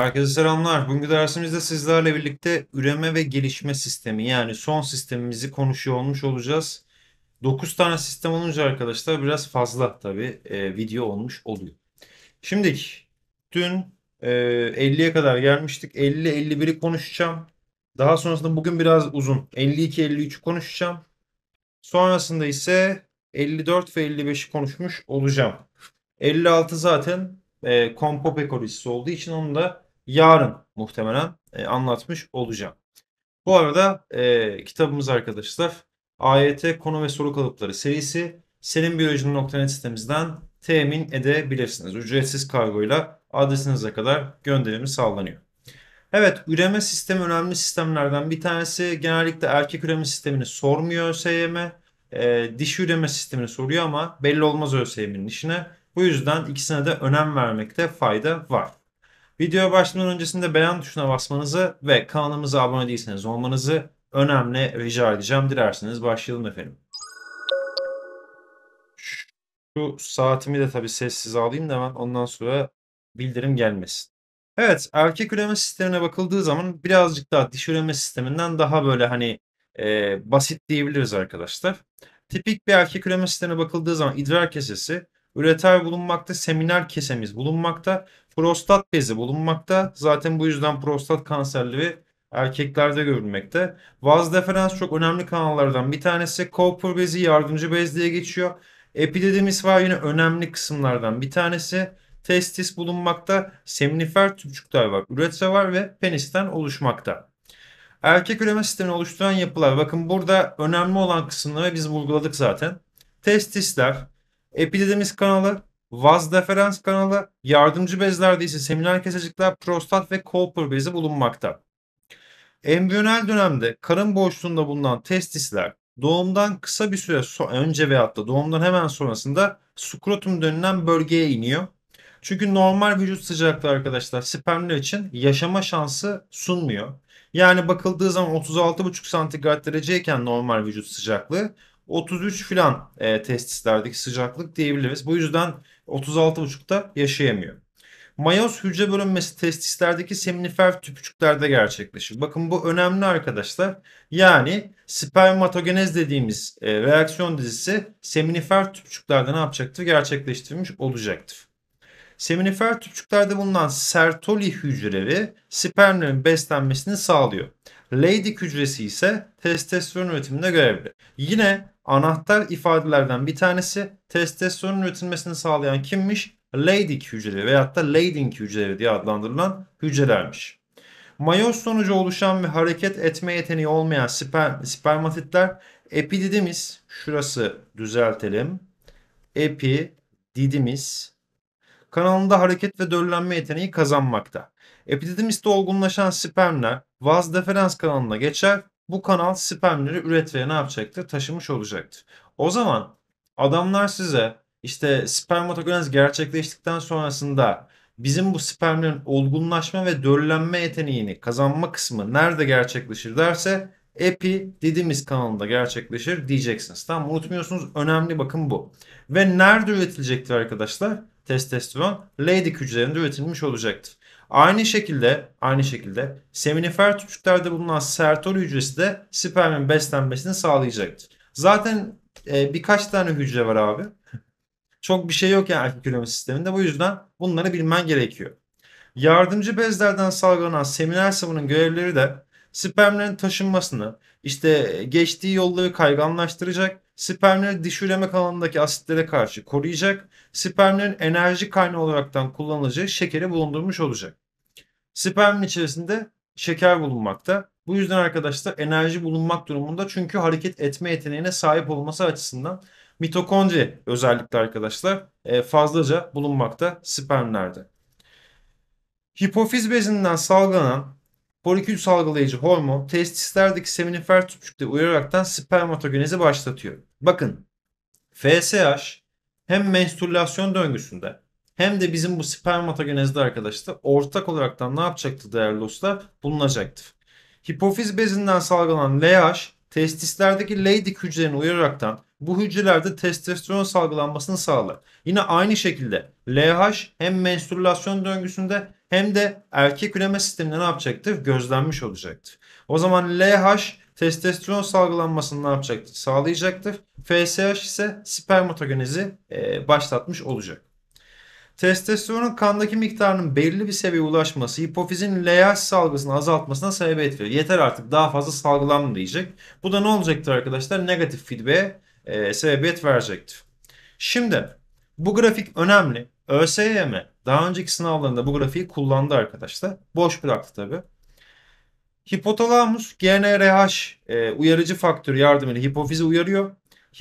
Herkese selamlar. Bugün dersimizde sizlerle birlikte üreme ve gelişme sistemi yani son sistemimizi konuşuyor olmuş olacağız. 9 tane sistem olunca arkadaşlar biraz fazla tabi e, video olmuş oluyor. Şimdi dün e, 50'ye kadar gelmiştik. 50-51'i konuşacağım. Daha sonrasında bugün biraz uzun 52-53'ü konuşacağım. Sonrasında ise 54 ve 55'i konuşmuş olacağım. 56 zaten e, kompo pekolojisi olduğu için onu da yarın muhtemelen e, anlatmış olacağım. Bu arada e, kitabımız arkadaşlar AYT konu ve soru kalıpları serisi seninbiyoloji.net sitemizden temin edebilirsiniz. Ücretsiz kargoyla adresinize kadar gönderimi sağlanıyor. Evet üreme sistemi önemli sistemlerden bir tanesi. Genellikle erkek üreme sistemini sormuyor ÖSYM. E, dişi üreme sistemini soruyor ama belli olmaz ÖSYM'nin işine. Bu yüzden ikisine de önem vermekte fayda var. Video başlamadan öncesinde beğen tuşuna basmanızı ve kanalımıza abone değilseniz olmanızı önemli rica edeceğim. Dilerseniz başlayalım efendim. Şu saatimi de tabii sessiz alayım da ben ondan sonra bildirim gelmesin. Evet erkek üreme sistemine bakıldığı zaman birazcık daha diş üreme sisteminden daha böyle hani e, basit diyebiliriz arkadaşlar. Tipik bir erkek üreme sistemine bakıldığı zaman idrar kesesi üreter bulunmakta, seminer kesemiz bulunmakta, prostat bezi bulunmakta. Zaten bu yüzden prostat kanserleri erkeklerde görülmekte. Vaz deferans çok önemli kanallardan bir tanesi. Cooper bezi yardımcı bez diye geçiyor. epididimis var yine önemli kısımlardan bir tanesi. Testis bulunmakta, seminifer tüpçükler var, üretre var ve penisten oluşmakta. Erkek üreme sistemini oluşturan yapılar. Bakın burada önemli olan kısımları biz vurguladık zaten. Testisler, epididimiz kanalı, vaz deferens kanalı, yardımcı bezlerde ise seminal kesecikler, prostat ve Cooper bezi bulunmakta. Embriyonel dönemde karın boşluğunda bulunan testisler doğumdan kısa bir süre önce veyahut da doğumdan hemen sonrasında skrotum dönülen bölgeye iniyor. Çünkü normal vücut sıcaklığı arkadaşlar spermler için yaşama şansı sunmuyor. Yani bakıldığı zaman 36,5 santigrat dereceyken normal vücut sıcaklığı 33 filan e, testislerdeki sıcaklık diyebiliriz. Bu yüzden 36,5'ta yaşayamıyor. Mayoz hücre bölünmesi testislerdeki seminifer tüpücüklerde gerçekleşir. Bakın bu önemli arkadaşlar. Yani spermatogenez dediğimiz e, reaksiyon dizisi seminifer tüpçüklerde ne yapacaktır? Gerçekleştirmiş olacaktır. Seminifer tüpçüklerde bulunan sertoli hücreleri spermlerin beslenmesini sağlıyor. Leydig hücresi ise testosteron üretiminde görevli. Yine anahtar ifadelerden bir tanesi testosteron üretilmesini sağlayan kimmiş? Leydig hücreleri veyahut da Leydig hücreleri diye adlandırılan hücrelermiş. Mayoz sonucu oluşan ve hareket etme yeteneği olmayan sper spermatitler epididimiz, şurası düzeltelim, epididimiz kanalında hareket ve döllenme yeteneği kazanmakta. Epididimizde olgunlaşan spermler vaz deferans kanalına geçer bu kanal spermleri üretmeye ne yapacaktır? Taşımış olacaktır. O zaman adamlar size işte spermatogenez gerçekleştikten sonrasında bizim bu spermlerin olgunlaşma ve döllenme yeteneğini kazanma kısmı nerede gerçekleşir derse Epi dediğimiz kanalında gerçekleşir diyeceksiniz. Tamam unutmuyorsunuz önemli bakın bu. Ve nerede üretilecektir arkadaşlar? Testosteron Leydig hücrelerinde üretilmiş olacaktır. Aynı şekilde aynı şekilde seminifer tüpçüklerde bulunan sertol hücresi de spermin beslenmesini sağlayacaktır. Zaten e, birkaç tane hücre var abi. Çok bir şey yok yani erkek üreme sisteminde. Bu yüzden bunları bilmen gerekiyor. Yardımcı bezlerden salgılanan seminer sıvının görevleri de spermlerin taşınmasını, işte geçtiği yolları kayganlaştıracak spermleri diş üreme kanalındaki asitlere karşı koruyacak, spermlerin enerji kaynağı olaraktan kullanılacağı şekeri bulundurmuş olacak. Spermin içerisinde şeker bulunmakta. Bu yüzden arkadaşlar enerji bulunmak durumunda çünkü hareket etme yeteneğine sahip olması açısından mitokondri özellikle arkadaşlar e, fazlaca bulunmakta spermlerde. Hipofiz bezinden salgılanan Folikül salgılayıcı hormon testislerdeki seminifer tüpçükleri uyararaktan spermatogenezi başlatıyor. Bakın FSH hem menstrülasyon döngüsünde hem de bizim bu spermatogenezde arkadaşlar ortak olaraktan ne yapacaktı değerli dostlar? Bulunacaktı. Hipofiz bezinden salgılanan LH testislerdeki Leydig hücrelerini uyararaktan bu hücrelerde testosteron salgılanmasını sağlar. Yine aynı şekilde LH hem menstrülasyon döngüsünde hem de erkek üreme sisteminde ne yapacaktır? Gözlenmiş olacaktır. O zaman LH testosteron salgılanmasını ne yapacaktır? Sağlayacaktır. FSH ise spermatogenizi e, başlatmış olacak. Testosteronun kandaki miktarının belli bir seviyeye ulaşması hipofizin LH salgısını azaltmasına sebebiyet veriyor. Yeter artık daha fazla salgılanma diyecek. Bu da ne olacaktır arkadaşlar? Negatif feedback'e e, sebebiyet verecektir. Şimdi bu grafik önemli. ÖSYM daha önceki sınavlarında bu grafiği kullandı arkadaşlar. Boş bıraktı tabi. Hipotalamus GnRH e, uyarıcı faktörü yardımıyla hipofizi uyarıyor.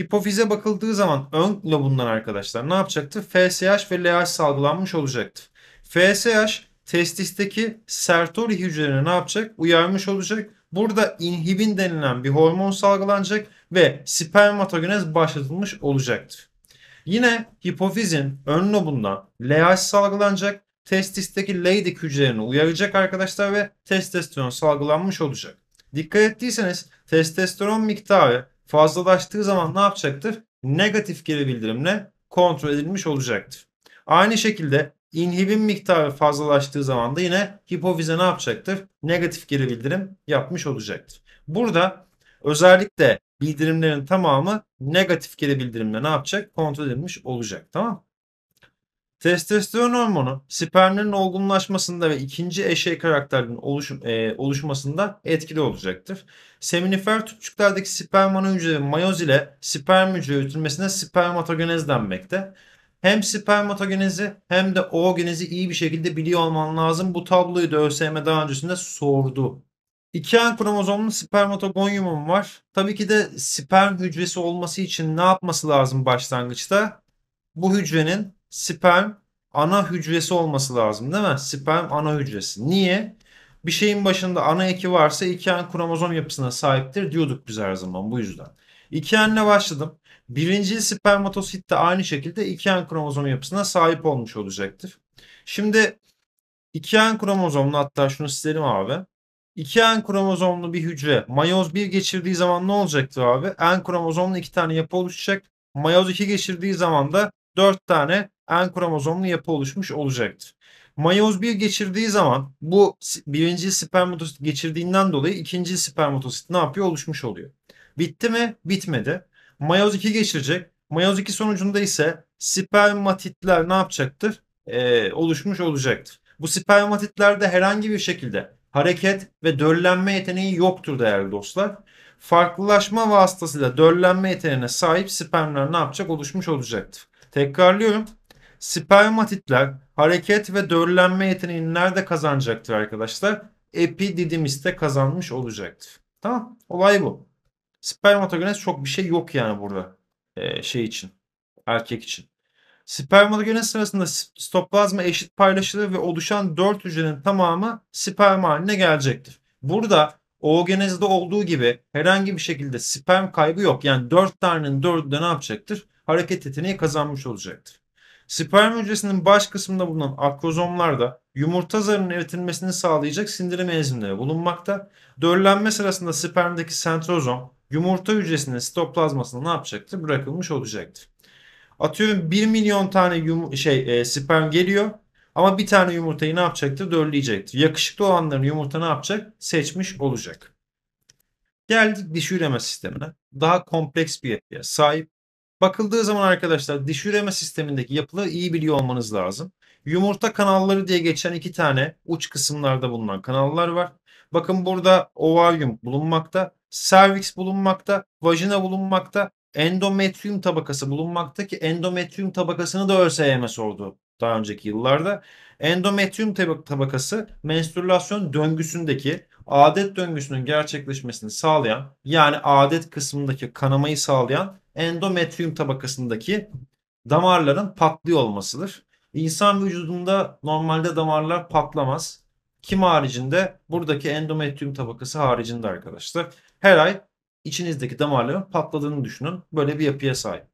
Hipofize bakıldığı zaman ön lobundan arkadaşlar ne yapacaktı? FSH ve LH salgılanmış olacaktı. FSH testisteki sertoli hücrelerine ne yapacak? Uyarmış olacak. Burada inhibin denilen bir hormon salgılanacak ve spermatogenez başlatılmış olacaktır. Yine hipofizin ön lobundan LH salgılanacak, testisteki Leydig hücrelerini uyaracak arkadaşlar ve testosteron salgılanmış olacak. Dikkat ettiyseniz testosteron miktarı fazlalaştığı zaman ne yapacaktır? Negatif geri bildirimle kontrol edilmiş olacaktır. Aynı şekilde inhibin miktarı fazlalaştığı zaman da yine hipofize ne yapacaktır? Negatif geri bildirim yapmış olacaktır. Burada özellikle bildirimlerin tamamı negatif geri bildirimle ne yapacak? Kontrol edilmiş olacak. Tamam Testosteron hormonu spermlerin olgunlaşmasında ve ikinci eşey karakterinin oluşum, e, oluşmasında etkili olacaktır. Seminifer tüpçüklerdeki spermana hücre mayoz ile sperm hücre üretilmesine spermatogenez denmekte. Hem spermatogenezi hem de oogenezi iyi bir şekilde biliyor olman lazım. Bu tabloyu da ÖSYM daha öncesinde sordu. İki an kromozomlu spermatogonyumum var. Tabii ki de sperm hücresi olması için ne yapması lazım başlangıçta? Bu hücrenin sperm ana hücresi olması lazım değil mi? Sperm ana hücresi. Niye? Bir şeyin başında ana eki varsa iki en kromozom yapısına sahiptir diyorduk biz her zaman bu yüzden. İki enle başladım. Birinci spermatosit de aynı şekilde iki en kromozom yapısına sahip olmuş olacaktır. Şimdi iki en kromozomlu hatta şunu isterim abi. İki en kromozomlu bir hücre mayoz 1 geçirdiği zaman ne olacaktı abi? En kromozomlu iki tane yapı oluşacak. Mayoz 2 geçirdiği zaman da 4 tane en kromozomlu yapı oluşmuş olacaktır. Mayoz 1 geçirdiği zaman bu birinci spermatosit geçirdiğinden dolayı ikinci spermatosit ne yapıyor? Oluşmuş oluyor. Bitti mi? Bitmedi. Mayoz 2 geçirecek. Mayoz 2 sonucunda ise spermatitler ne yapacaktır? Ee, oluşmuş olacaktır. Bu spermatitlerde herhangi bir şekilde hareket ve döllenme yeteneği yoktur değerli dostlar. Farklılaşma vasıtasıyla döllenme yeteneğine sahip spermler ne yapacak? Oluşmuş olacaktır. Tekrarlıyorum. Spermatitler hareket ve dörlenme yeteneğini nerede kazanacaktır arkadaşlar? Epididimiste kazanmış olacaktır. Tamam. Olay bu. Spermatogenez çok bir şey yok yani burada. Ee, şey için. Erkek için. Spermatogenez sırasında stoplazma eşit paylaşılır ve oluşan 4 hücrenin tamamı sperm haline gelecektir. Burada oogenezde olduğu gibi herhangi bir şekilde sperm kaybı yok. Yani 4 tanenin 4'ü de ne yapacaktır? Hareket yeteneği kazanmış olacaktır. Sperm hücresinin baş kısmında bulunan akrozomlar da yumurta zarının eritilmesini sağlayacak sindirim enzimleri bulunmakta. Döllenme sırasında spermdeki sentrozom yumurta hücresinin sitoplazmasına ne yapacaktır? Bırakılmış olacaktır. Atıyorum 1 milyon tane yum şey e, sperm geliyor ama bir tane yumurtayı ne yapacaktır? Dölleyecektir. Yakışıklı olanların yumurta ne yapacak? Seçmiş olacak. Geldik dişi üreme sistemine. Daha kompleks bir yapıya sahip Bakıldığı zaman arkadaşlar diş üreme sistemindeki yapıları iyi biliyor olmanız lazım. Yumurta kanalları diye geçen iki tane uç kısımlarda bulunan kanallar var. Bakın burada ovaryum bulunmakta, serviks bulunmakta, vajina bulunmakta, endometrium tabakası bulunmakta ki endometrium tabakasını da ÖSYM sordu daha önceki yıllarda. Endometrium tabakası menstrülasyon döngüsündeki adet döngüsünün gerçekleşmesini sağlayan yani adet kısmındaki kanamayı sağlayan endometrium tabakasındaki damarların patlıyor olmasıdır. İnsan vücudunda normalde damarlar patlamaz. Kim haricinde? Buradaki endometrium tabakası haricinde arkadaşlar. Her ay içinizdeki damarların patladığını düşünün. Böyle bir yapıya sahip.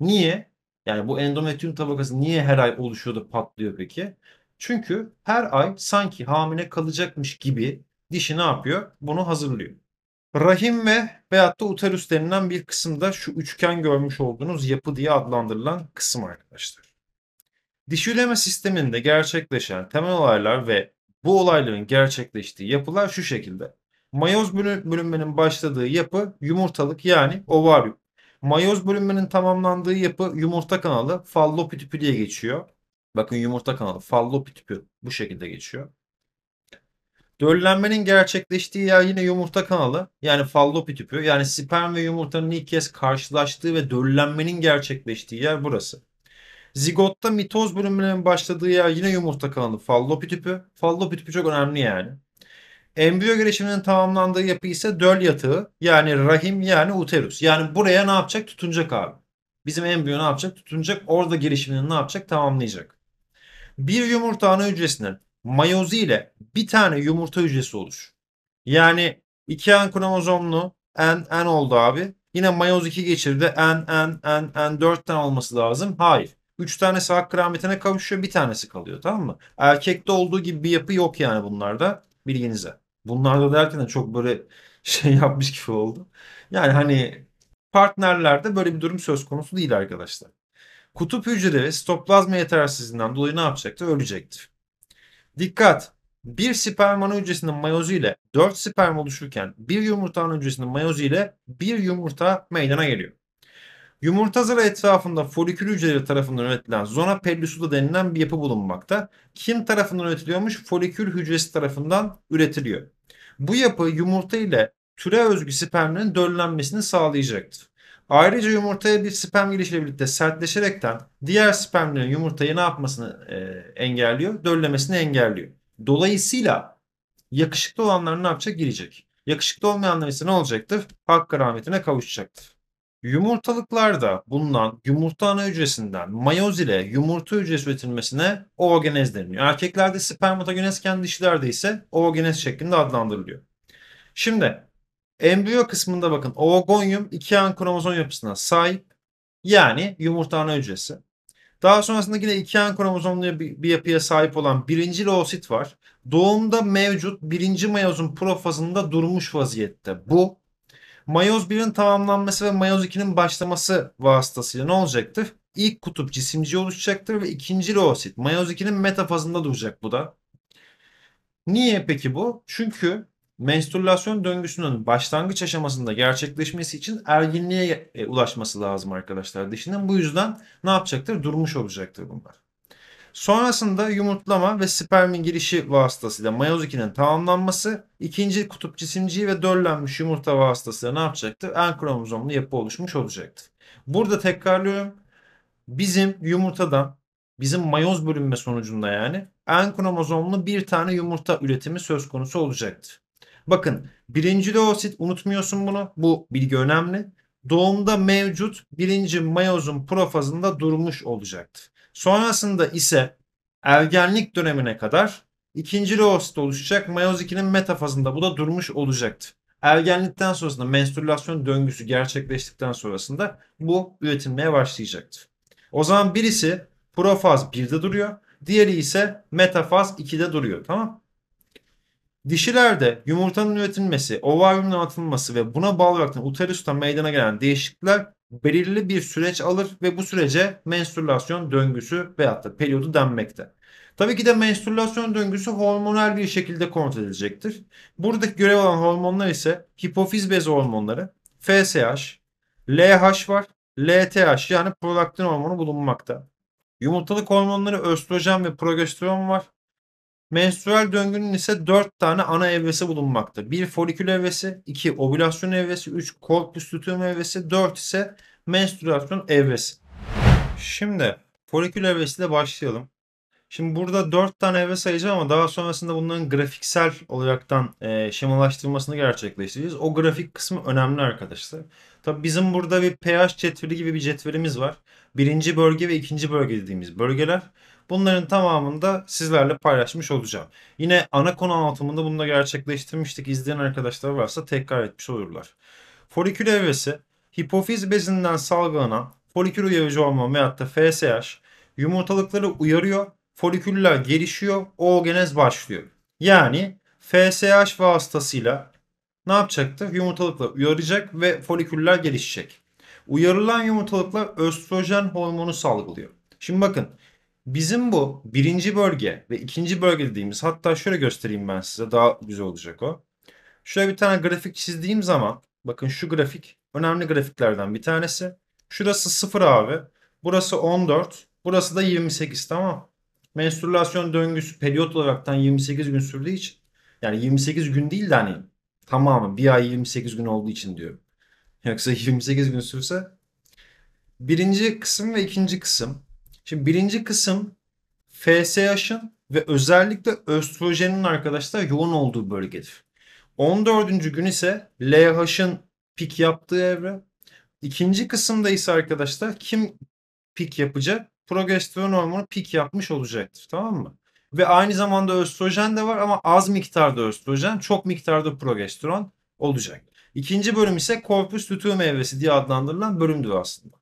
Niye? Yani bu endometrium tabakası niye her ay oluşuyor da patlıyor peki? Çünkü her ay sanki hamile kalacakmış gibi dişi ne yapıyor? Bunu hazırlıyor. Rahim ve veyahut da uterus denilen bir kısımda şu üçgen görmüş olduğunuz yapı diye adlandırılan kısım arkadaşlar. Diş üreme sisteminde gerçekleşen temel olaylar ve bu olayların gerçekleştiği yapılar şu şekilde. Mayoz bölünmenin başladığı yapı yumurtalık yani ovaryum. Mayoz bölünmenin tamamlandığı yapı yumurta kanalı tüpü diye geçiyor. Bakın yumurta kanalı tüpü bu şekilde geçiyor. Döllenmenin gerçekleştiği yer yine yumurta kanalı yani fallopi tüpü yani sperm ve yumurtanın ilk kez karşılaştığı ve döllenmenin gerçekleştiği yer burası. Zigotta mitoz bölümlerinin başladığı yer yine yumurta kanalı fallopi tüpü. Fallopi tüpü çok önemli yani. Embriyo gelişiminin tamamlandığı yapı ise döl yatağı yani rahim yani uterus. Yani buraya ne yapacak? Tutunacak abi. Bizim embriyo ne yapacak? Tutunacak. Orada gelişimini ne yapacak? Tamamlayacak. Bir yumurta ana hücresinin mayozu ile bir tane yumurta hücresi oluşur. Yani iki en kromozomlu en en oldu abi. Yine mayoz 2 geçirdi. En en en en 4 olması lazım. Hayır. 3 tane hak kıramitine kavuşuyor. Bir tanesi kalıyor tamam mı? Erkekte olduğu gibi bir yapı yok yani bunlarda. Bilginize. Bunlarda derken de çok böyle şey yapmış gibi oldu. Yani hani partnerlerde böyle bir durum söz konusu değil arkadaşlar. Kutup hücre ve stoplazma yetersizliğinden dolayı ne yapacaktı? Ölecektir. Dikkat! Bir sperm ana hücresinin mayozu ile 4 sperm oluşurken bir yumurta ana hücresinin mayozu ile bir yumurta meydana geliyor. Yumurta zarı etrafında folikül hücreleri tarafından yönetilen zona pellucida denilen bir yapı bulunmakta. Kim tarafından üretiliyormuş? Folikül hücresi tarafından üretiliyor. Bu yapı yumurta ile türe özgü spermlerin döllenmesini sağlayacaktır. Ayrıca yumurtaya bir sperm girişiyle birlikte sertleşerekten diğer spermlerin yumurtayı ne yapmasını e, engelliyor? Döllemesini engelliyor. Dolayısıyla yakışıklı olanlar ne yapacak? Girecek. Yakışıklı olmayanlar ise ne olacaktır? Hak karametine kavuşacaktır. Yumurtalıklarda bulunan yumurta ana hücresinden mayoz ile yumurta hücresi üretilmesine oogenez deniliyor. Erkeklerde spermatogenezken dişilerde ise oogenez şeklinde adlandırılıyor. Şimdi Embriyo kısmında bakın oogonyum iki yan kromozom yapısına sahip. Yani yumurta ana hücresi. Daha sonrasında yine iki yan kromozomlu bir, yapıya sahip olan birinci loosit var. Doğumda mevcut birinci mayozun profazında durmuş vaziyette. Bu mayoz 1'in tamamlanması ve mayoz 2'nin başlaması vasıtasıyla ne olacaktır? İlk kutup cisimci oluşacaktır ve ikinci loosit mayoz 2'nin metafazında duracak bu da. Niye peki bu? Çünkü menstrülasyon döngüsünün başlangıç aşamasında gerçekleşmesi için erginliğe e, ulaşması lazım arkadaşlar dişinin. Bu yüzden ne yapacaktır? Durmuş olacaktır bunlar. Sonrasında yumurtlama ve spermin girişi vasıtasıyla mayoz 2'nin tamamlanması ikinci kutup cisimciği ve döllenmiş yumurta vasıtasıyla ne yapacaktır? En kromozomlu yapı oluşmuş olacaktır. Burada tekrarlıyorum. Bizim yumurtadan bizim mayoz bölünme sonucunda yani en kromozomlu bir tane yumurta üretimi söz konusu olacaktır. Bakın birinci leosit unutmuyorsun bunu. Bu bilgi önemli. Doğumda mevcut birinci mayozun profazında durmuş olacaktır. Sonrasında ise ergenlik dönemine kadar ikinci leosit oluşacak. Mayoz 2'nin metafazında bu da durmuş olacaktır. Ergenlikten sonrasında menstrülasyon döngüsü gerçekleştikten sonrasında bu üretilmeye başlayacaktır. O zaman birisi profaz 1'de duruyor. Diğeri ise metafaz 2'de duruyor. Tamam Dişilerde yumurtanın üretilmesi, ovaryumun atılması ve buna bağlı olarak uterusta meydana gelen değişiklikler belirli bir süreç alır ve bu sürece menstrülasyon döngüsü veyahut da periyodu denmekte. Tabii ki de menstrülasyon döngüsü hormonal bir şekilde kontrol edilecektir. Buradaki görev alan hormonlar ise hipofiz bezi hormonları, FSH, LH var, LTH yani prolaktin hormonu bulunmakta. Yumurtalık hormonları östrojen ve progesteron var. Menstrual döngünün ise 4 tane ana evresi bulunmakta. 1 folikül evresi, 2 ovülasyon evresi, 3 korpus lüteum evresi, 4 ise menstruasyon evresi. Şimdi folikül evresiyle başlayalım. Şimdi burada 4 tane evre sayacağım ama daha sonrasında bunların grafiksel olaraktan e, şemalaştırmasını gerçekleştireceğiz. O grafik kısmı önemli arkadaşlar. Tabi bizim burada bir pH cetveli gibi bir cetvelimiz var. Birinci bölge ve ikinci bölge dediğimiz bölgeler. Bunların tamamını da sizlerle paylaşmış olacağım. Yine ana konu anlatımında bunu da gerçekleştirmiştik. İzleyen arkadaşlar varsa tekrar etmiş olurlar. Folikül evresi hipofiz bezinden salgılanan folikül uyarıcı olma veyahut da FSH yumurtalıkları uyarıyor. Foliküller gelişiyor. Oogenez başlıyor. Yani FSH vasıtasıyla ne yapacaktı? Yumurtalıkla uyaracak ve foliküller gelişecek. Uyarılan yumurtalıklar östrojen hormonu salgılıyor. Şimdi bakın Bizim bu birinci bölge ve ikinci bölge dediğimiz hatta şöyle göstereyim ben size daha güzel olacak o. Şöyle bir tane grafik çizdiğim zaman bakın şu grafik önemli grafiklerden bir tanesi. Şurası 0 abi. Burası 14. Burası da 28 tamam. Menstrülasyon döngüsü periyot olaraktan 28 gün sürdüğü için. Yani 28 gün değil de hani tamamı bir ay 28 gün olduğu için diyorum. Yoksa 28 gün sürse. Birinci kısım ve ikinci kısım Şimdi birinci kısım FSH'ın ve özellikle östrojenin arkadaşlar yoğun olduğu bölgedir. 14. gün ise LH'ın pik yaptığı evre. İkinci kısımda ise arkadaşlar kim pik yapacak? Progesteron hormonu pik yapmış olacaktır tamam mı? Ve aynı zamanda östrojen de var ama az miktarda östrojen, çok miktarda progesteron olacak. İkinci bölüm ise korpus lüteum evresi diye adlandırılan bölümdür aslında.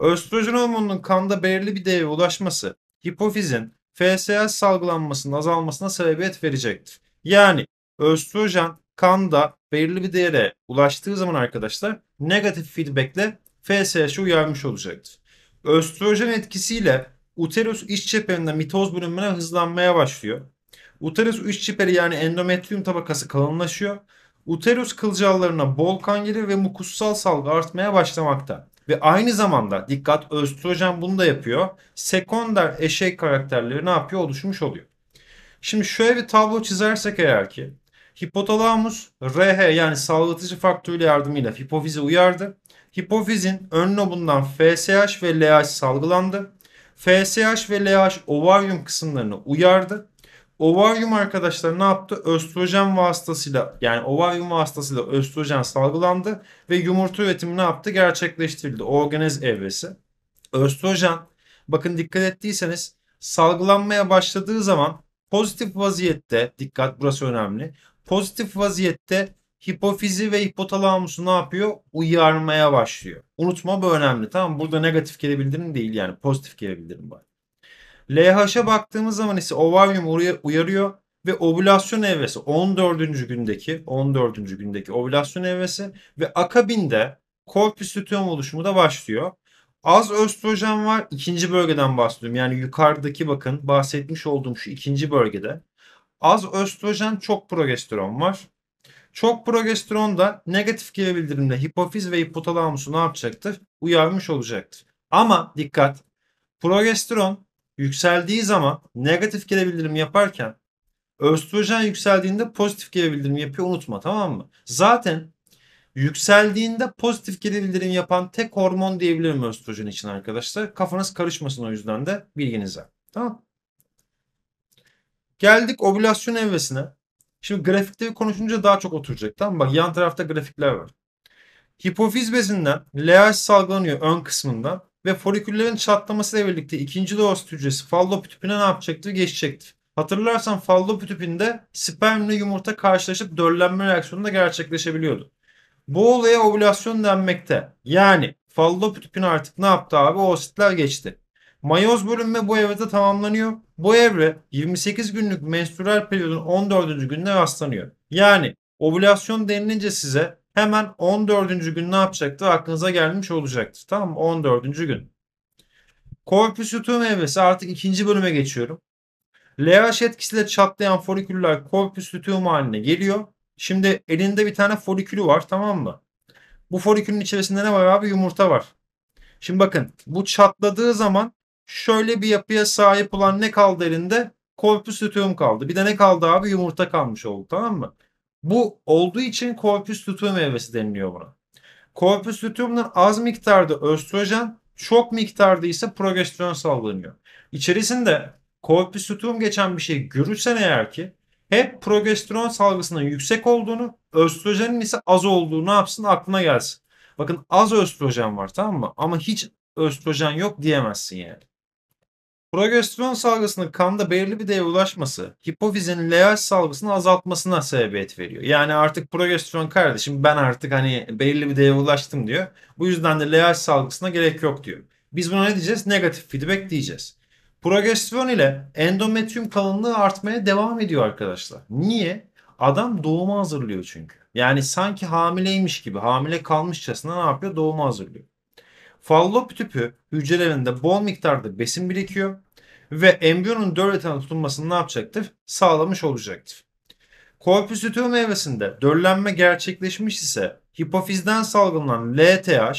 Östrojen hormonunun kanda belirli bir değere ulaşması hipofizin FSH salgılanmasının azalmasına sebebiyet verecektir. Yani östrojen kanda belirli bir değere ulaştığı zaman arkadaşlar negatif feedbackle FSH'e uyarmış olacaktır. Östrojen etkisiyle uterus iç çeperinde mitoz bölünmene hızlanmaya başlıyor. Uterus iç çeperi yani endometrium tabakası kalınlaşıyor. Uterus kılcallarına bol kan gelir ve mukussal salgı artmaya başlamakta. Ve aynı zamanda dikkat östrojen bunu da yapıyor. Sekonder eşek karakterleri ne yapıyor? Oluşmuş oluyor. Şimdi şöyle bir tablo çizersek eğer ki hipotalamus RH yani salgılatıcı faktörüyle yardımıyla hipofizi uyardı. Hipofizin ön lobundan FSH ve LH salgılandı. FSH ve LH ovaryum kısımlarını uyardı Ovaryum arkadaşlar ne yaptı? Östrojen vasıtasıyla yani ovaryum vasıtasıyla östrojen salgılandı ve yumurta üretimi ne yaptı? Gerçekleştirildi. Organez evresi. Östrojen bakın dikkat ettiyseniz salgılanmaya başladığı zaman pozitif vaziyette dikkat burası önemli. Pozitif vaziyette hipofizi ve hipotalamusu ne yapıyor? Uyarmaya başlıyor. Unutma bu önemli tamam Burada negatif geri bildirim değil yani pozitif geri bildirim var. LH'a baktığımız zaman ise ovaryum oraya uyarıyor ve ovülasyon evresi 14. gündeki 14. gündeki ovülasyon evresi ve akabinde korpüs luteum oluşumu da başlıyor. Az östrojen var. ikinci bölgeden bahsediyorum. Yani yukarıdaki bakın bahsetmiş olduğum şu ikinci bölgede. Az östrojen çok progesteron var. Çok progesteron da negatif geri bildirimle hipofiz ve hipotalamusu ne yapacaktır? Uyarmış olacaktır. Ama dikkat progesteron yükseldiği zaman negatif geri bildirim yaparken östrojen yükseldiğinde pozitif geri bildirim yapıyor unutma tamam mı? Zaten yükseldiğinde pozitif geri bildirim yapan tek hormon diyebilirim östrojen için arkadaşlar. Kafanız karışmasın o yüzden de bilginize. Tamam Geldik ovülasyon evresine. Şimdi grafikte bir konuşunca daha çok oturacak. Tamam Bak yan tarafta grafikler var. Hipofiz bezinden LH salgılanıyor ön kısmında ve foliküllerin çatlamasıyla birlikte ikinci dost hücresi fallop tüpüne ne yapacaktı? Geçecekti. Hatırlarsan fallop tüpünde sperm spermle yumurta karşılaşıp döllenme reaksiyonu da gerçekleşebiliyordu. Bu olaya ovülasyon denmekte. Yani fallop tüpüne artık ne yaptı abi? O geçti. Mayoz bölünme bu evrede tamamlanıyor. Bu evre 28 günlük menstrual periyodun 14. gününe rastlanıyor. Yani ovülasyon denilince size hemen 14. gün ne yapacaktı? Aklınıza gelmiş olacaktı Tamam mı? 14. gün. Korpüs yutuğu evresi artık ikinci bölüme geçiyorum. LH etkisiyle çatlayan foliküller korpüs lütüum haline geliyor. Şimdi elinde bir tane folikülü var tamam mı? Bu folikülün içerisinde ne var abi? Yumurta var. Şimdi bakın bu çatladığı zaman şöyle bir yapıya sahip olan ne kaldı elinde? Korpüs lütüum kaldı. Bir de ne kaldı abi? Yumurta kalmış oldu tamam mı? Bu olduğu için korpüs luteum evresi deniliyor buna. Korpüs luteumdan az miktarda östrojen, çok miktarda ise progesteron salgılanıyor. İçerisinde korpüs luteum geçen bir şey görürsen eğer ki hep progesteron salgısının yüksek olduğunu, östrojenin ise az olduğunu ne yapsın aklına gelsin. Bakın az östrojen var tamam mı? Ama hiç östrojen yok diyemezsin yani. Progesteron salgısının kanda belirli bir değere ulaşması hipofizin LH salgısını azaltmasına sebebiyet veriyor. Yani artık progesteron kardeşim ben artık hani belirli bir değere ulaştım diyor. Bu yüzden de LH salgısına gerek yok diyor. Biz buna ne diyeceğiz? Negatif feedback diyeceğiz. Progesteron ile endometrium kalınlığı artmaya devam ediyor arkadaşlar. Niye? Adam doğuma hazırlıyor çünkü. Yani sanki hamileymiş gibi hamile kalmışçasına ne yapıyor? Doğuma hazırlıyor. Fallop tüpü hücrelerinde bol miktarda besin birikiyor ve embriyonun dörleten tutulmasını ne yapacaktır? Sağlamış olacaktır. Korpus luteum evresinde döllenme gerçekleşmiş ise hipofizden salgılanan LTH,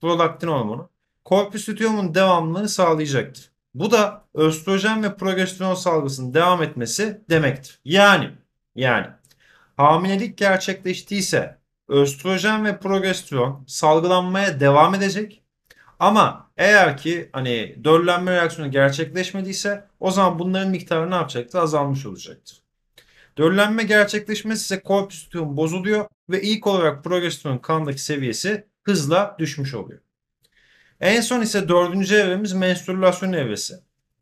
prolaktin hormonu, korpus luteumun devamlılığını sağlayacaktır. Bu da östrojen ve progesteron salgısının devam etmesi demektir. Yani, yani hamilelik gerçekleştiyse östrojen ve progesteron salgılanmaya devam edecek ama eğer ki hani döllenme reaksiyonu gerçekleşmediyse o zaman bunların miktarı ne yapacaktı? Azalmış olacaktır. Döllenme gerçekleşmesi ise korpüsitüum bozuluyor ve ilk olarak progesteron kandaki seviyesi hızla düşmüş oluyor. En son ise dördüncü evremiz menstrülasyon evresi.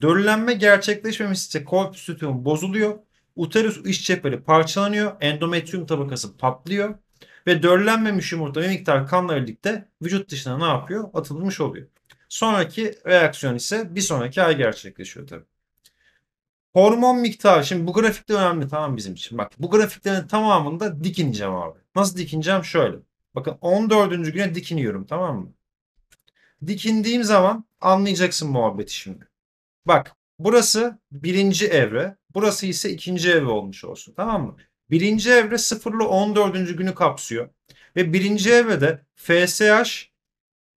Döllenme gerçekleşmemiş ise korpüsitüum bozuluyor. Uterus iç çeperi parçalanıyor. Endometrium tabakası patlıyor ve döllenmemiş yumurta bir miktar kanla birlikte vücut dışına ne yapıyor? Atılmış oluyor. Sonraki reaksiyon ise bir sonraki ay gerçekleşiyor tabii. Hormon miktarı. Şimdi bu grafikte önemli tamam bizim için. Bak bu grafiklerin tamamında dikineceğim abi. Nasıl dikineceğim? Şöyle. Bakın 14. güne dikiniyorum tamam mı? Dikindiğim zaman anlayacaksın muhabbeti şimdi. Bak burası birinci evre. Burası ise ikinci evre olmuş olsun tamam mı? Birinci evre 0 ile 14. günü kapsıyor. Ve birinci evrede FSH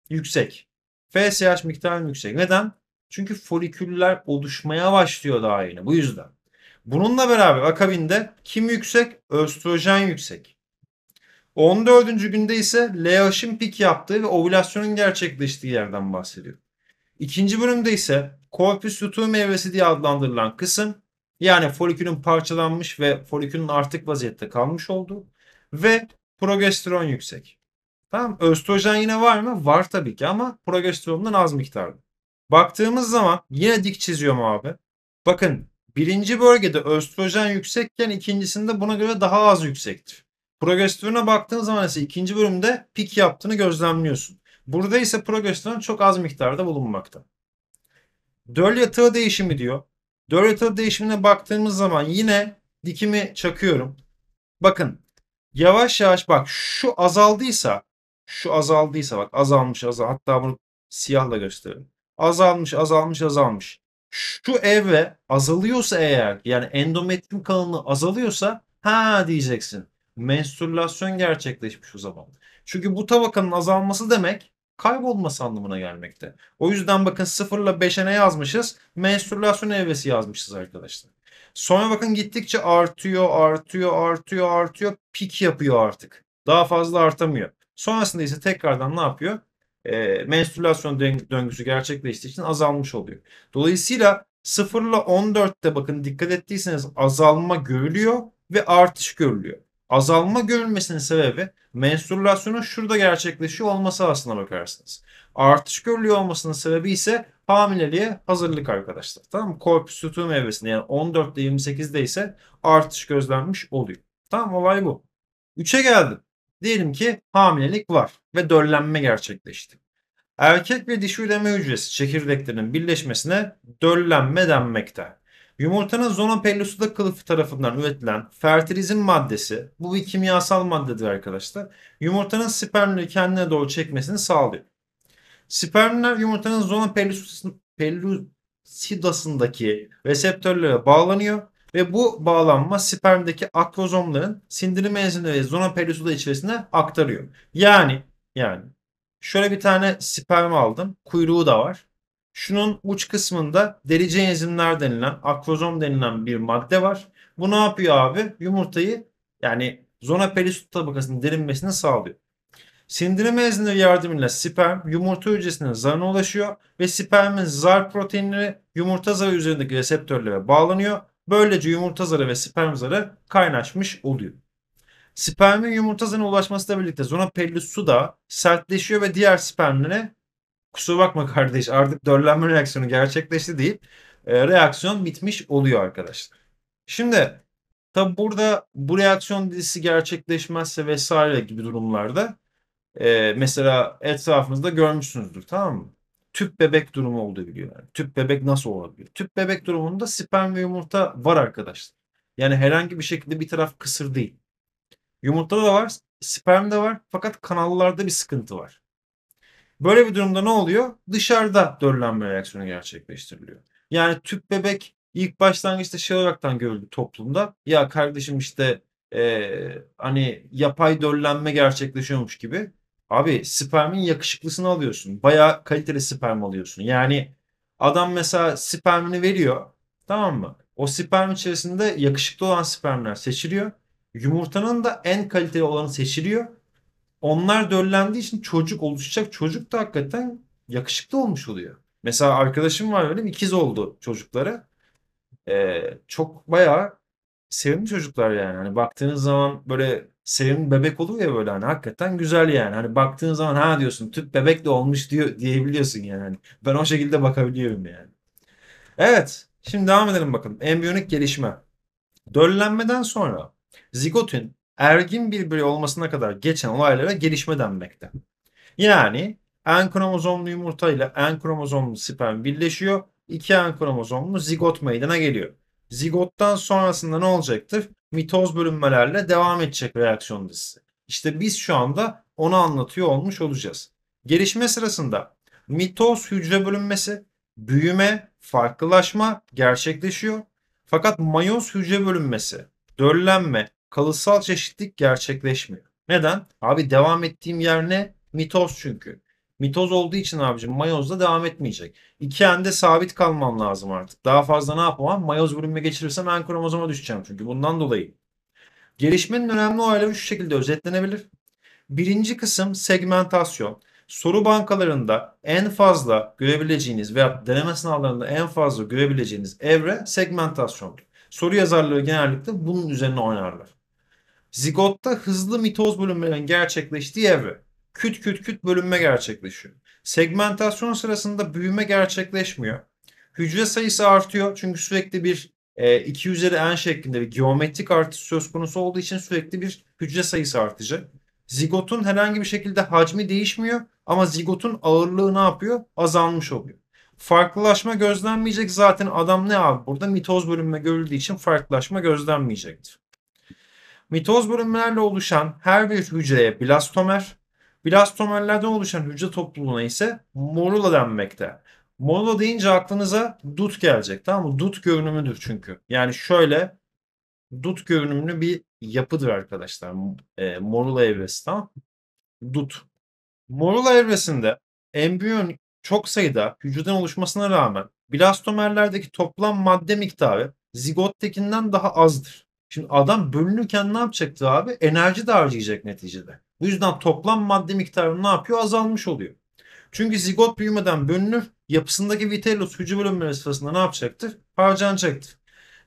yüksek. FSH miktarı yüksek. Neden? Çünkü foliküller oluşmaya başlıyor daha yeni. Bu yüzden. Bununla beraber akabinde kim yüksek? Östrojen yüksek. 14. günde ise LH'in pik yaptığı ve ovülasyonun gerçekleştiği yerden bahsediyor. İkinci bölümde ise korpüs yutuğu evresi diye adlandırılan kısım yani folikülün parçalanmış ve folikülün artık vaziyette kalmış olduğu ve progesteron yüksek. Tamam Östrojen yine var mı? Var tabii ki ama progesterondan az miktarda. Baktığımız zaman yine dik çiziyorum abi. Bakın birinci bölgede östrojen yüksekken ikincisinde buna göre daha az yüksektir. Progesterona baktığın zaman ise ikinci bölümde pik yaptığını gözlemliyorsun. Burada ise progesteron çok az miktarda bulunmakta. Döl yatağı değişimi diyor. Döryatal değişimine baktığımız zaman yine dikimi çakıyorum. Bakın yavaş yavaş bak şu azaldıysa şu azaldıysa bak azalmış azal hatta bunu siyahla gösterelim. Azalmış azalmış azalmış. Şu evre azalıyorsa eğer yani endometrium kalınlığı azalıyorsa ha diyeceksin. Menstrülasyon gerçekleşmiş o zaman. Çünkü bu tabakanın azalması demek kaybolması anlamına gelmekte. O yüzden bakın 0 ile 5'e ne yazmışız? Menstrülasyon evresi yazmışız arkadaşlar. Sonra bakın gittikçe artıyor, artıyor, artıyor, artıyor. Pik yapıyor artık. Daha fazla artamıyor. Sonrasında ise tekrardan ne yapıyor? E, ee, menstrülasyon döngüsü gerçekleştiği için azalmış oluyor. Dolayısıyla 0 ile 14'te bakın dikkat ettiyseniz azalma görülüyor ve artış görülüyor. Azalma görülmesinin sebebi menstruasyonun şurada gerçekleşiyor olması aslına bakarsınız. Artış görülüyor olmasının sebebi ise hamileliğe hazırlık arkadaşlar. Tamam mı? Korpus sütun evresinde yani 14 ile 28'de ise artış gözlenmiş oluyor. Tamam olay bu. 3'e geldim. Diyelim ki hamilelik var ve döllenme gerçekleşti. Erkek ve dişi üreme hücresi çekirdeklerinin birleşmesine döllenme denmekte. Yumurtanın zonopellusuda kılıfı tarafından üretilen fertilizin maddesi, bu bir kimyasal maddedir arkadaşlar, yumurtanın spermleri kendine doğru çekmesini sağlıyor. Spermler yumurtanın zonopellusidasındaki reseptörlere bağlanıyor ve bu bağlanma spermdeki akrozomların sindirim enzimleri ve zonopellusuda içerisine aktarıyor. Yani yani şöyle bir tane sperm aldım, kuyruğu da var. Şunun uç kısmında derece enzimler denilen, akrozom denilen bir madde var. Bu ne yapıyor abi? Yumurtayı yani zona perisut tabakasının derinmesini sağlıyor. Sindirim enzimleri yardımıyla sperm yumurta hücresinin zarına ulaşıyor ve spermin zar proteinleri yumurta zarı üzerindeki reseptörlere bağlanıyor. Böylece yumurta zarı ve sperm zarı kaynaşmış oluyor. Spermin yumurta zarına ulaşmasıyla birlikte zona su da sertleşiyor ve diğer spermlere kusura bakma kardeş artık döllenme reaksiyonu gerçekleşti deyip e, reaksiyon bitmiş oluyor arkadaşlar. Şimdi tabi burada bu reaksiyon dizisi gerçekleşmezse vesaire gibi durumlarda e, mesela etrafınızda görmüşsünüzdür tamam mı? Tüp bebek durumu olabiliyor. Yani. Tüp bebek nasıl olabiliyor? Tüp bebek durumunda sperm ve yumurta var arkadaşlar. Yani herhangi bir şekilde bir taraf kısır değil. Yumurta da var, sperm de var fakat kanallarda bir sıkıntı var. Böyle bir durumda ne oluyor? Dışarıda döllenme reaksiyonu gerçekleştiriliyor. Yani tüp bebek ilk başlangıçta şey olaraktan görüldü toplumda. Ya kardeşim işte e, hani yapay döllenme gerçekleşiyormuş gibi. Abi spermin yakışıklısını alıyorsun. Baya kaliteli sperm alıyorsun. Yani adam mesela spermini veriyor. Tamam mı? O sperm içerisinde yakışıklı olan spermler seçiliyor. Yumurtanın da en kaliteli olanı seçiliyor onlar döllendiği için çocuk oluşacak çocuk da hakikaten yakışıklı olmuş oluyor. Mesela arkadaşım var benim ikiz oldu çocuklara. Ee, çok bayağı sevimli çocuklar yani. Hani baktığınız zaman böyle sevimli bebek oluyor ya böyle hani hakikaten güzel yani. Hani baktığın zaman ha diyorsun tüp bebek de olmuş diyor diyebiliyorsun yani. Hani ben o şekilde bakabiliyorum yani. Evet şimdi devam edelim bakalım. Embriyonik gelişme. Döllenmeden sonra zigotin ergin bir birey olmasına kadar geçen olaylara gelişme denmekte. Yani en kromozomlu yumurta ile en kromozomlu sperm birleşiyor. İki en kromozomlu zigot meydana geliyor. Zigottan sonrasında ne olacaktır? Mitoz bölünmelerle devam edecek reaksiyon dizisi. İşte biz şu anda onu anlatıyor olmuş olacağız. Gelişme sırasında mitoz hücre bölünmesi, büyüme, farklılaşma gerçekleşiyor. Fakat mayoz hücre bölünmesi, döllenme, kalıtsal çeşitlilik gerçekleşmiyor. Neden? Abi devam ettiğim yer ne? Mitoz çünkü. Mitoz olduğu için abicim mayozda devam etmeyecek. İki ende sabit kalmam lazım artık. Daha fazla ne yapamam? Mayoz bölünme geçirirsem en kromozoma düşeceğim çünkü bundan dolayı. Gelişmenin önemli olayları şu şekilde özetlenebilir. Birinci kısım segmentasyon. Soru bankalarında en fazla görebileceğiniz veya deneme sınavlarında en fazla görebileceğiniz evre segmentasyondur. Soru yazarları genellikle bunun üzerine oynarlar. Zigotta hızlı mitoz bölünmelerin gerçekleştiği evre. Küt küt küt bölünme gerçekleşiyor. Segmentasyon sırasında büyüme gerçekleşmiyor. Hücre sayısı artıyor çünkü sürekli bir e, 2 üzeri n şeklinde bir geometrik artış söz konusu olduğu için sürekli bir hücre sayısı artacak. Zigotun herhangi bir şekilde hacmi değişmiyor ama zigotun ağırlığı ne yapıyor? Azalmış oluyor. Farklılaşma gözlenmeyecek zaten adam ne abi burada mitoz bölünme görüldüğü için farklılaşma gözlenmeyecektir. Mitoz bölünmelerle oluşan her bir hücreye blastomer, blastomerlerden oluşan hücre topluluğuna ise morula denmekte. Morula deyince aklınıza dut gelecek tamam mı? Dut görünümüdür çünkü. Yani şöyle dut görünümlü bir yapıdır arkadaşlar. E, morula evresi tamam Dut. Morula evresinde embriyon çok sayıda hücreden oluşmasına rağmen blastomerlerdeki toplam madde miktarı zigottekinden daha azdır. Şimdi adam bölünürken ne yapacaktı abi? Enerji de harcayacak neticede. Bu yüzden toplam madde miktarı ne yapıyor? Azalmış oluyor. Çünkü zigot büyümeden bölünür. Yapısındaki vitellus hücre bölünmeleri sırasında ne yapacaktır? Harcanacaktır.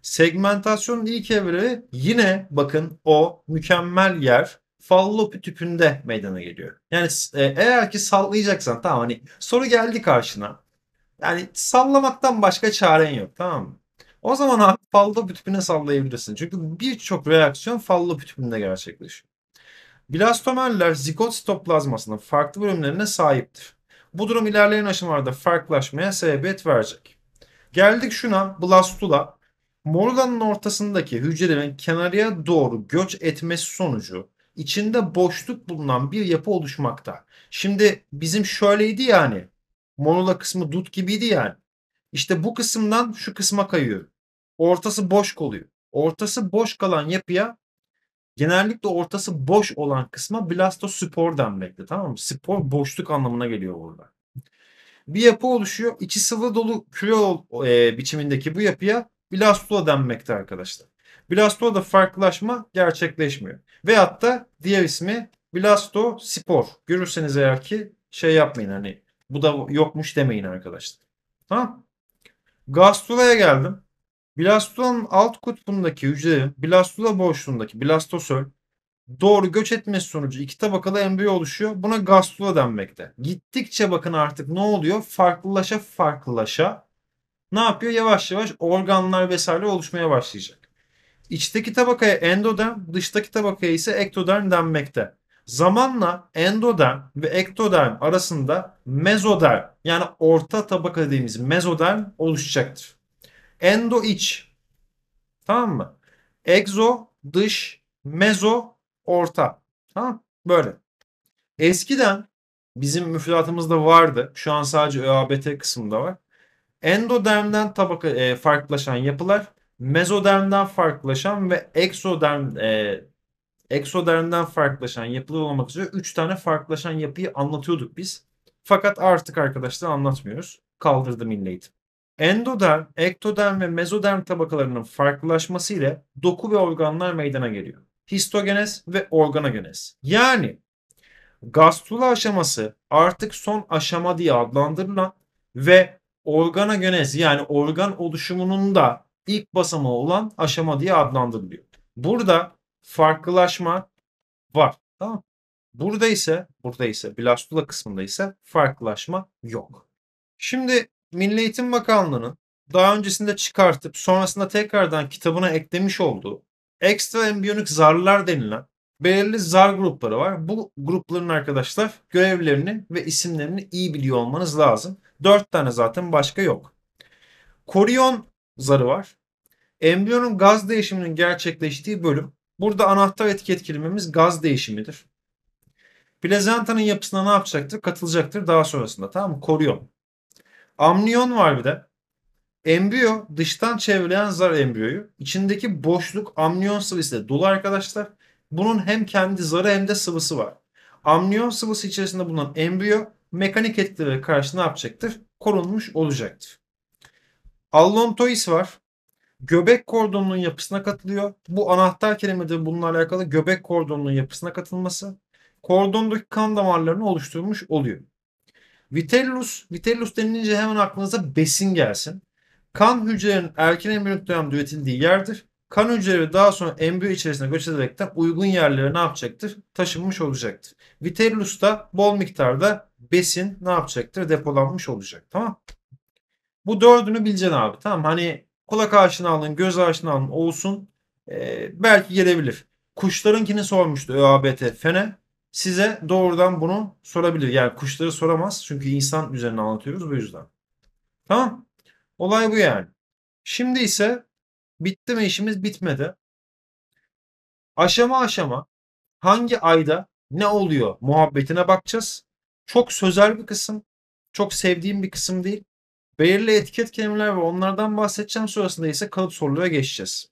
Segmentasyonun ilk evreleri yine bakın o mükemmel yer fallopi tüpünde meydana geliyor. Yani e, eğer ki sallayacaksan tamam hani soru geldi karşına. Yani sallamaktan başka çaren yok tamam mı? O zaman abi fallo bütününe sallayabilirsin. Çünkü birçok reaksiyon fallo bütününde gerçekleşiyor. Blastomerler zigot sitoplazmasının farklı bölümlerine sahiptir. Bu durum ilerleyen aşamalarda farklılaşmaya sebebiyet verecek. Geldik şuna blastula. Morgan'ın ortasındaki hücrelerin kenarıya doğru göç etmesi sonucu içinde boşluk bulunan bir yapı oluşmakta. Şimdi bizim şöyleydi yani. Monula kısmı dut gibiydi yani. İşte bu kısımdan şu kısma kayıyorum ortası boş kalıyor. Ortası boş kalan yapıya genellikle ortası boş olan kısma blastospor denmekte tamam mı? Spor boşluk anlamına geliyor orada. Bir yapı oluşuyor. İçi sıvı dolu küre e, biçimindeki bu yapıya blastula denmekte arkadaşlar. da farklılaşma gerçekleşmiyor. Veyahut da diğer ismi Blasto Spor. Görürseniz eğer ki şey yapmayın hani bu da yokmuş demeyin arkadaşlar. Tamam. Gastrola'ya geldim. Blasto'nun alt kutbundaki hücrelerin blastula boşluğundaki Blastosol doğru göç etmesi sonucu iki tabakalı embriyo oluşuyor. Buna gastula denmekte. Gittikçe bakın artık ne oluyor? Farklılaşa farklılaşa ne yapıyor? Yavaş yavaş organlar vesaire oluşmaya başlayacak. İçteki tabakaya endoderm, dıştaki tabakaya ise ektoderm denmekte. Zamanla endoderm ve ektoderm arasında mezoderm yani orta tabaka dediğimiz mezoderm oluşacaktır. Endo iç. Tamam mı? Egzo dış, mezo orta. Tamam? Böyle. Eskiden bizim müfredatımızda vardı. Şu an sadece ÖABT kısmında var. Endodermden tabaka e, farklılaşan yapılar, mezodermden farklılaşan ve eksoderm e, eksodermden farklılaşan yapılar olmak üzere 3 tane farklılaşan yapıyı anlatıyorduk biz. Fakat artık arkadaşlar anlatmıyoruz. Kaldırdım milli Endoderm, ektoderm ve mezoderm tabakalarının farklılaşması ile doku ve organlar meydana geliyor. Histogenez ve organogenez. Yani gastrula aşaması artık son aşama diye adlandırılan ve organogenez yani organ oluşumunun da ilk basamağı olan aşama diye adlandırılıyor. Burada farklılaşma var. Tamam Burada ise, burada ise blastula kısmında ise farklılaşma yok. Şimdi Milli Eğitim Bakanlığı'nın daha öncesinde çıkartıp sonrasında tekrardan kitabına eklemiş olduğu ekstra embiyonik zarlar denilen belirli zar grupları var. Bu grupların arkadaşlar görevlerini ve isimlerini iyi biliyor olmanız lazım. Dört tane zaten başka yok. Korion zarı var. Embiyonun gaz değişiminin gerçekleştiği bölüm. Burada anahtar etiket kelimemiz gaz değişimidir. Plazentanın yapısına ne yapacaktır? Katılacaktır daha sonrasında tamam mı? Korion. Amniyon var bir de. Embriyo dıştan çevreleyen zar embriyoyu. İçindeki boşluk amniyon sıvısıyla dolu arkadaşlar. Bunun hem kendi zarı hem de sıvısı var. Amniyon sıvısı içerisinde bulunan embriyo mekanik etkilere karşı ne yapacaktır? Korunmuş olacaktır. Allontois var. Göbek kordonunun yapısına katılıyor. Bu anahtar kelimedir bununla alakalı göbek kordonunun yapısına katılması kordondaki kan damarlarını oluşturmuş oluyor. Vitellus, Vitellus denilince hemen aklınıza besin gelsin. Kan hücrelerinin erken embriyonik dönemde üretildiği yerdir. Kan hücreleri daha sonra embriyo içerisine göç ederekten uygun yerlere ne yapacaktır? Taşınmış olacaktır. Vitellus da bol miktarda besin ne yapacaktır? Depolanmış olacak. Tamam Bu dördünü bileceksin abi. Tamam Hani kulak aşina alın, göz aşina alın olsun. Ee, belki gelebilir. Kuşlarınkini sormuştu ÖABT Fene size doğrudan bunu sorabilir. Yani kuşları soramaz çünkü insan üzerine anlatıyoruz bu yüzden. Tamam. Olay bu yani. Şimdi ise bitti mi işimiz bitmedi. Aşama aşama hangi ayda ne oluyor muhabbetine bakacağız. Çok sözel bir kısım. Çok sevdiğim bir kısım değil. Belirli etiket kelimeler ve onlardan bahsedeceğim sonrasında ise kalıp sorulara geçeceğiz.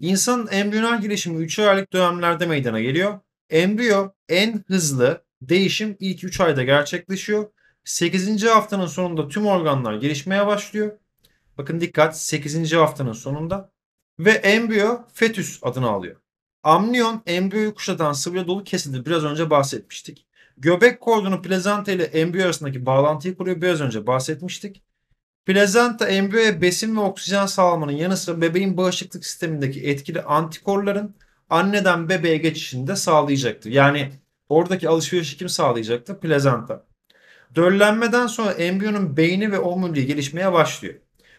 İnsanın embriyonal gelişimi 3 aylık dönemlerde meydana geliyor. Embriyo en hızlı değişim ilk 3 ayda gerçekleşiyor. 8. haftanın sonunda tüm organlar gelişmeye başlıyor. Bakın dikkat 8. haftanın sonunda ve embriyo fetüs adını alıyor. Amniyon embriyoyu kuşatan sıvıya dolu kesildi. Biraz önce bahsetmiştik. Göbek kordonu plazenta ile embriyo arasındaki bağlantıyı kuruyor. Biraz önce bahsetmiştik. Plazenta embriyoya besin ve oksijen sağlamanın yanı sıra bebeğin bağışıklık sistemindeki etkili antikorların anneden bebeğe geçişinde sağlayacaktı. Yani oradaki alışverişi kim sağlayacaktı? Plazanta. Döllenmeden sonra embriyonun beyni ve omuriliği gelişmeye başlıyor.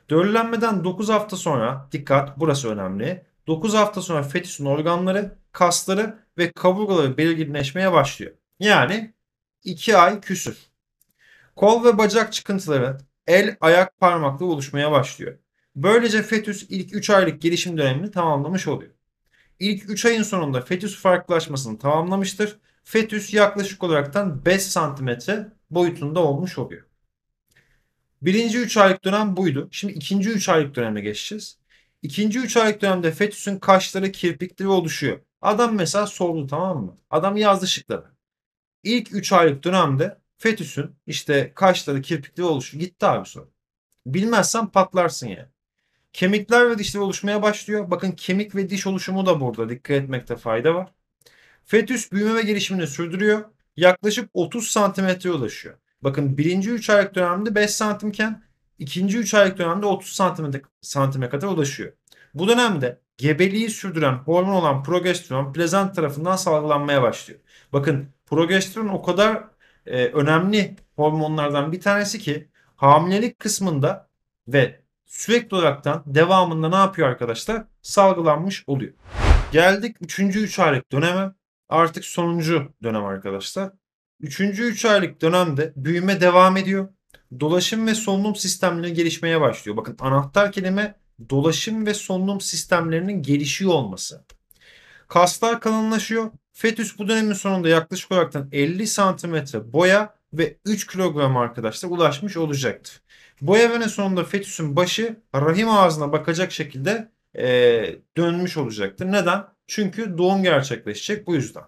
Döllenmeden 9 hafta sonra dikkat burası önemli. 9 hafta sonra fetüsün organları, kasları ve kaburgaları belirginleşmeye başlıyor. Yani 2 ay küsür. Kol ve bacak çıkıntıları el ayak parmakla oluşmaya başlıyor. Böylece fetüs ilk 3 aylık gelişim dönemini tamamlamış oluyor. İlk 3 ayın sonunda fetüs farklılaşmasını tamamlamıştır. Fetüs yaklaşık olaraktan 5 santimetre boyutunda olmuş oluyor. Birinci 3 aylık dönem buydu. Şimdi ikinci 3 aylık döneme geçeceğiz. İkinci 3 aylık dönemde fetüsün kaşları, kirpikleri oluşuyor. Adam mesela sordu tamam mı? Adam yazdı şıkları. İlk 3 aylık dönemde fetüsün işte kaşları, kirpikleri oluşuyor. Gitti abi soru. Bilmezsen patlarsın yani. Kemikler ve dişler oluşmaya başlıyor. Bakın kemik ve diş oluşumu da burada. Dikkat etmekte fayda var. Fetüs büyüme ve gelişimini sürdürüyor. Yaklaşık 30 santimetre ulaşıyor. Bakın birinci 3 aylık dönemde 5 santimken ikinci 3 aylık dönemde 30 santimetre santime kadar ulaşıyor. Bu dönemde gebeliği sürdüren hormon olan progesteron plezant tarafından salgılanmaya başlıyor. Bakın progesteron o kadar e, önemli hormonlardan bir tanesi ki hamilelik kısmında ve sürekli olaraktan devamında ne yapıyor arkadaşlar? Salgılanmış oluyor. Geldik 3. 3 aylık döneme. Artık sonuncu dönem arkadaşlar. 3. 3 aylık dönemde büyüme devam ediyor. Dolaşım ve solunum sistemleri gelişmeye başlıyor. Bakın anahtar kelime dolaşım ve solunum sistemlerinin gelişiyor olması. Kaslar kalınlaşıyor. Fetüs bu dönemin sonunda yaklaşık olarak 50 santimetre boya ve 3 kilogram arkadaşlar ulaşmış olacaktır. Bu evrenin sonunda fetüsün başı rahim ağzına bakacak şekilde e, dönmüş olacaktır. Neden? Çünkü doğum gerçekleşecek bu yüzden.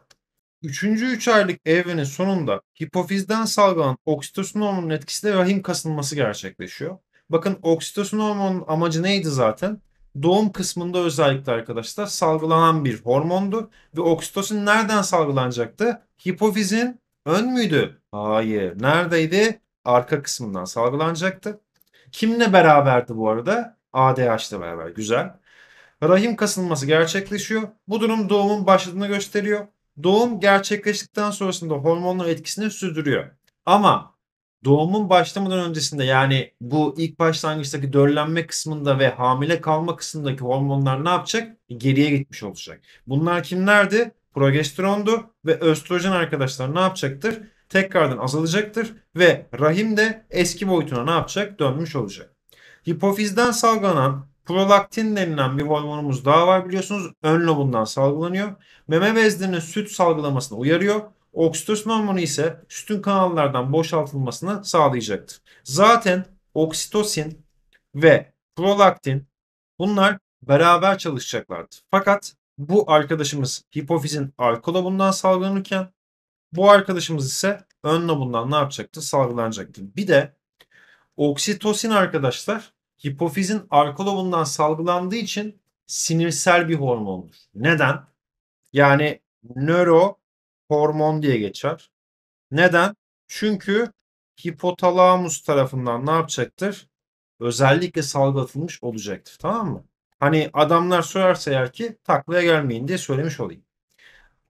Üçüncü üç aylık evrenin sonunda hipofizden salgılanan oksitosin hormonunun etkisiyle rahim kasılması gerçekleşiyor. Bakın oksitosin hormonunun amacı neydi zaten? Doğum kısmında özellikle arkadaşlar salgılanan bir hormondu. Ve oksitosin nereden salgılanacaktı? Hipofizin ön müydü? Hayır. Neredeydi? Arka kısmından salgılanacaktı. Kimle beraberdi bu arada? ADH’le beraber. Güzel. Rahim kasılması gerçekleşiyor. Bu durum doğumun başladığını gösteriyor. Doğum gerçekleştikten sonrasında hormonların etkisini sürdürüyor. Ama doğumun başlamadan öncesinde yani bu ilk başlangıçtaki döllenme kısmında ve hamile kalma kısmındaki hormonlar ne yapacak? Geriye gitmiş olacak. Bunlar kimlerdi? Progesterondu ve östrojen arkadaşlar ne yapacaktır? tekrardan azalacaktır ve rahim de eski boyutuna ne yapacak? Dönmüş olacak. Hipofizden salgılanan prolaktin denilen bir hormonumuz daha var biliyorsunuz. Ön lobundan salgılanıyor. Meme bezlerinin süt salgılamasını uyarıyor. Oksitosin hormonu ise sütün kanallardan boşaltılmasını sağlayacaktır. Zaten oksitosin ve prolaktin bunlar beraber çalışacaklardı. Fakat bu arkadaşımız hipofizin arka lobundan salgılanırken bu arkadaşımız ise ön lobundan ne yapacaktı? Salgılanacaktı. Bir de oksitosin arkadaşlar hipofizin arka lobundan salgılandığı için sinirsel bir hormondur. Neden? Yani nöro hormon diye geçer. Neden? Çünkü hipotalamus tarafından ne yapacaktır? Özellikle salgılatılmış olacaktır. Tamam mı? Hani adamlar sorarsa eğer ki taklaya gelmeyin diye söylemiş olayım.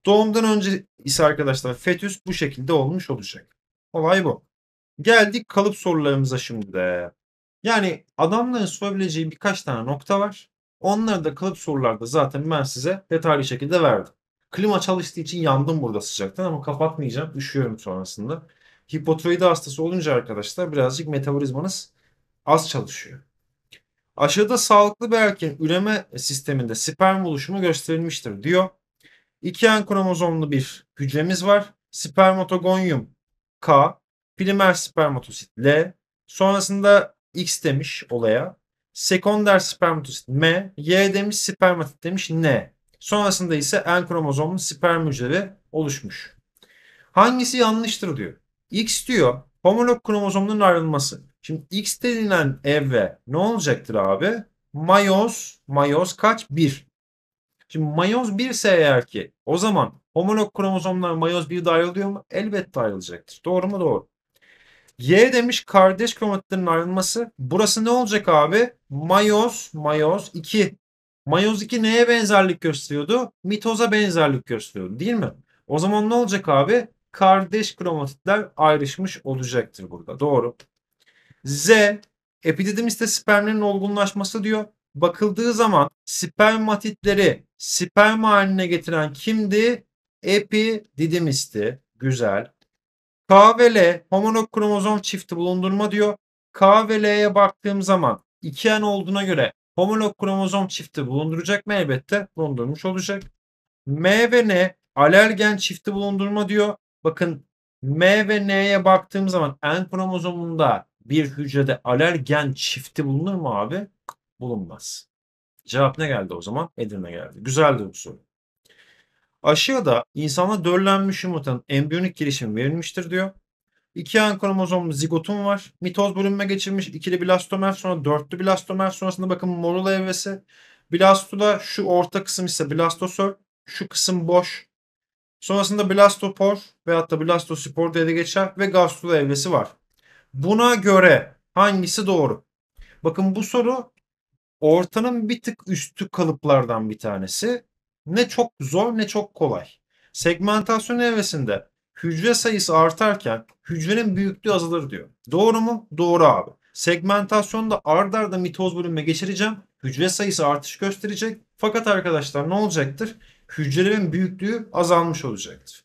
Doğumdan önce ise arkadaşlar fetüs bu şekilde olmuş olacak. Olay bu. Geldik kalıp sorularımıza şimdi de. Yani adamların sorabileceği birkaç tane nokta var. Onları da kalıp sorularda zaten ben size detaylı şekilde verdim. Klima çalıştığı için yandım burada sıcaktan ama kapatmayacağım. Üşüyorum sonrasında. Hipotiroidi hastası olunca arkadaşlar birazcık metabolizmanız az çalışıyor. Aşağıda sağlıklı bir erkeğin üreme sisteminde sperm oluşumu gösterilmiştir diyor. İki en kromozomlu bir hücremiz var. Spermatogonyum K, primer spermatosit L, sonrasında X demiş olaya. Sekonder spermatosit M, Y demiş spermatit demiş N. Sonrasında ise en kromozomlu sperm hücreleri oluşmuş. Hangisi yanlıştır diyor. X diyor homolog kromozomların ayrılması. Şimdi X denilen evre ne olacaktır abi? Mayoz, mayoz kaç? 1. Şimdi mayoz 1 ise eğer ki o zaman homolog kromozomlar mayoz 1'de ayrılıyor mu? Elbette ayrılacaktır. Doğru mu? Doğru. Y demiş kardeş kromatitlerin ayrılması. Burası ne olacak abi? Mayoz, mayoz 2. Mayoz 2 neye benzerlik gösteriyordu? Mitoza benzerlik gösteriyordu değil mi? O zaman ne olacak abi? Kardeş kromatitler ayrışmış olacaktır burada. Doğru. Z epididimiste spermlerin olgunlaşması diyor. Bakıldığı zaman spermatitleri Sperma haline getiren kimdi? Epididymis'ti. Güzel. K ve L homolog kromozom çifti bulundurma diyor. K ve L'ye baktığım zaman iki n olduğuna göre homolog kromozom çifti bulunduracak mı? Elbette bulundurmuş olacak. M ve N alelgen çifti bulundurma diyor. Bakın M ve N'ye baktığım zaman N kromozomunda bir hücrede alergen çifti bulunur mu abi? Bulunmaz. Cevap ne geldi o zaman? Edirne geldi. Güzeldi bu soru. Aşağıda insana döllenmiş yumurtanın embriyonik gelişimi verilmiştir diyor. İki yan kromozomlu zigotum var. Mitoz bölünme geçirmiş. ikili blastomer sonra dörtlü blastomer sonrasında bakın morula evresi. Blastoda şu orta kısım ise blastosör. Şu kısım boş. Sonrasında blastopor veyahut da blastospor diye de geçer ve gastrula evresi var. Buna göre hangisi doğru? Bakın bu soru ortanın bir tık üstü kalıplardan bir tanesi. Ne çok zor ne çok kolay. Segmentasyon evresinde hücre sayısı artarken hücrenin büyüklüğü azalır diyor. Doğru mu? Doğru abi. Segmentasyonda ard arda mitoz bölünme geçireceğim. Hücre sayısı artış gösterecek. Fakat arkadaşlar ne olacaktır? Hücrelerin büyüklüğü azalmış olacaktır.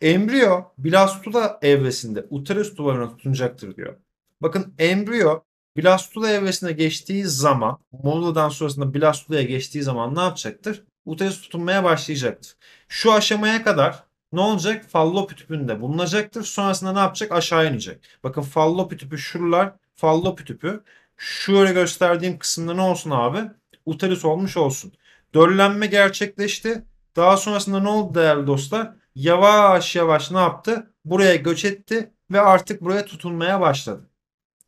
Embriyo blastula evresinde uterus duvarına tutunacaktır diyor. Bakın embriyo Bilastula evresine geçtiği zaman Moğol'dan sonrasında Bilastula'ya geçtiği zaman ne yapacaktır? Uteus tutunmaya başlayacaktır. Şu aşamaya kadar ne olacak? Fallopi tüpünde bulunacaktır. Sonrasında ne yapacak? Aşağı inecek. Bakın fallopi tüpü şuralar. Fallopi tüpü. Şöyle gösterdiğim kısımda ne olsun abi? Uterus olmuş olsun. Döllenme gerçekleşti. Daha sonrasında ne oldu değerli dostlar? Yavaş yavaş ne yaptı? Buraya göç etti ve artık buraya tutunmaya başladı.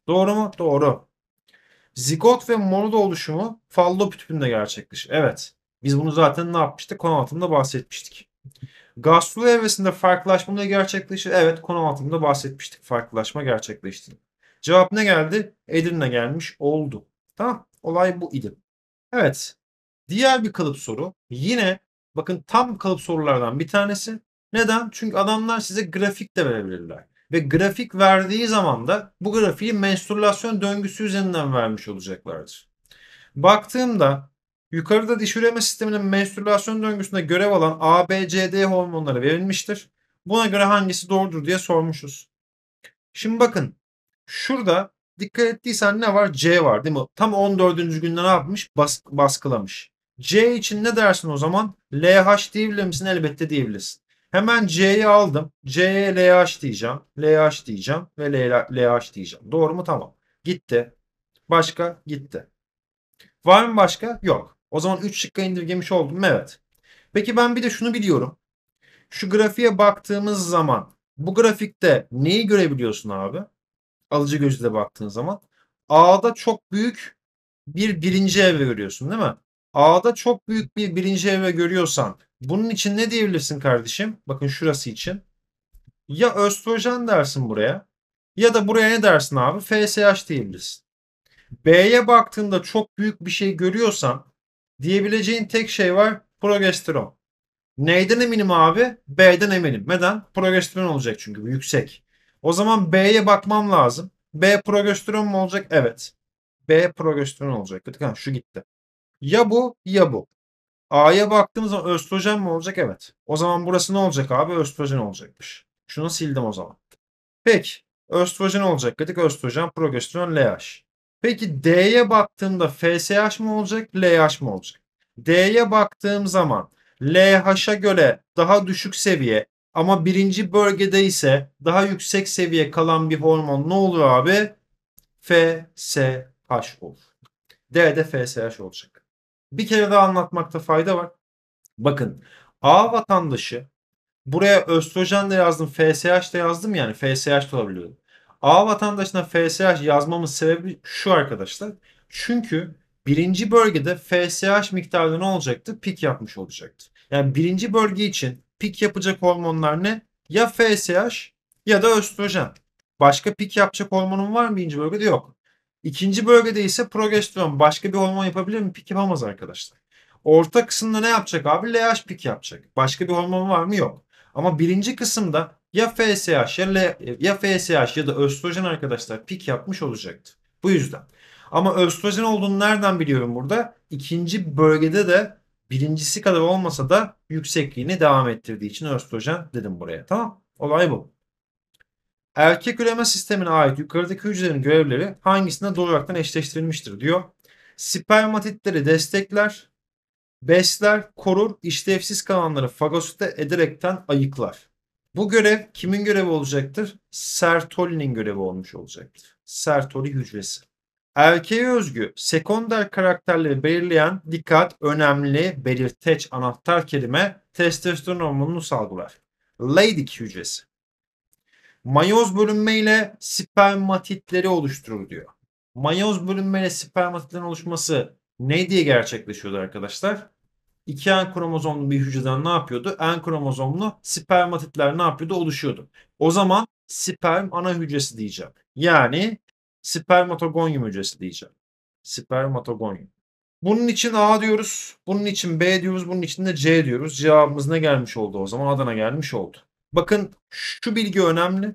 Doğru mu? Doğru. Zigot ve monoda oluşumu fallop tüpünde gerçekleşir. Evet. Biz bunu zaten ne yapmıştık? Konu altında bahsetmiştik. Gastro evresinde farklılaşma ne gerçekleşir? Evet konu altında bahsetmiştik. Farklılaşma gerçekleşti. Cevap ne geldi? Edirne gelmiş oldu. Tamam. Olay bu idi. Evet. Diğer bir kalıp soru. Yine bakın tam kalıp sorulardan bir tanesi. Neden? Çünkü adamlar size grafik de verebilirler ve grafik verdiği zaman da bu grafiği menstrulasyon döngüsü üzerinden vermiş olacaklardır. Baktığımda yukarıda diş üreme sisteminin menstrulasyon döngüsünde görev alan A, B, C, D hormonları verilmiştir. Buna göre hangisi doğrudur diye sormuşuz. Şimdi bakın şurada dikkat ettiysen ne var? C var değil mi? Tam 14. günden yapmış? Bas, baskılamış. C için ne dersin o zaman? LH diyebilir misin? Elbette diyebilirsin. Hemen C'yi aldım. C'ye LH diyeceğim. LH diyeceğim ve LH diyeceğim. Doğru mu? Tamam. Gitti. Başka? Gitti. Var mı başka? Yok. O zaman 3 şıkka indirgemiş oldum. Evet. Peki ben bir de şunu biliyorum. Şu grafiğe baktığımız zaman bu grafikte neyi görebiliyorsun abi? Alıcı gözüyle baktığın zaman. A'da çok büyük bir birinci evre görüyorsun değil mi? A'da çok büyük bir birinci evre görüyorsan bunun için ne diyebilirsin kardeşim? Bakın şurası için. Ya östrojen dersin buraya. Ya da buraya ne dersin abi? FSH diyebilirsin. B'ye baktığında çok büyük bir şey görüyorsan diyebileceğin tek şey var progesteron. Neyden eminim abi? B'den eminim. Neden? Progesteron olacak çünkü bu yüksek. O zaman B'ye bakmam lazım. B progesteron mu olacak? Evet. B progesteron olacak. Bakın şu gitti. Ya bu ya bu. A'ya baktığımız zaman östrojen mi olacak? Evet. O zaman burası ne olacak abi? Östrojen olacakmış. Şunu sildim o zaman. Peki. Östrojen olacak dedik. Östrojen, progesteron, LH. Peki D'ye baktığımda FSH mi olacak? LH mi olacak? D'ye baktığım zaman LH'a göre daha düşük seviye ama birinci bölgede ise daha yüksek seviye kalan bir hormon ne olur abi? FSH olur. D'de FSH olacak bir kere daha anlatmakta fayda var. Bakın A vatandaşı buraya östrojen de yazdım, FSH de yazdım yani FSH da olabiliyordu. A vatandaşına FSH yazmamın sebebi şu arkadaşlar. Çünkü birinci bölgede FSH miktarı ne olacaktı? Pik yapmış olacaktı. Yani birinci bölge için pik yapacak hormonlar ne? Ya FSH ya da östrojen. Başka pik yapacak hormonun var mı birinci bölgede? Yok. İkinci bölgede ise progesteron başka bir hormon yapabilir mi? Pik yapamaz arkadaşlar. Orta kısımda ne yapacak abi? LH pik yapacak. Başka bir hormon var mı? Yok. Ama birinci kısımda ya FSH ya, L, ya FSH ya da östrojen arkadaşlar pik yapmış olacaktı. Bu yüzden. Ama östrojen olduğunu nereden biliyorum burada? İkinci bölgede de birincisi kadar olmasa da yüksekliğini devam ettirdiği için östrojen dedim buraya. Tamam. Olay bu. Erkek üreme sistemine ait yukarıdaki hücrelerin görevleri hangisinde doğuraktan eşleştirilmiştir diyor. Spermatitleri destekler, besler, korur, işlevsiz kalanları fagosite ederekten ayıklar. Bu görev kimin görevi olacaktır? Sertoli'nin görevi olmuş olacaktır. Sertoli hücresi. Erkeğe özgü sekonder karakterleri belirleyen dikkat, önemli, belirteç, anahtar kelime testosteron hormonunu salgılar. Leydig hücresi. Mayoz bölünmeyle spermatitleri oluşturur diyor. Mayoz bölünmeyle spermatitlerin oluşması ne diye gerçekleşiyordu arkadaşlar? İki en kromozomlu bir hücreden ne yapıyordu? En kromozomlu spermatitler ne yapıyordu? Oluşuyordu. O zaman sperm ana hücresi diyeceğim. Yani spermatogonyum hücresi diyeceğim. Spermatogonyum. Bunun için A diyoruz. Bunun için B diyoruz. Bunun için de C diyoruz. Cevabımız ne gelmiş oldu o zaman? Adana gelmiş oldu. Bakın şu bilgi önemli.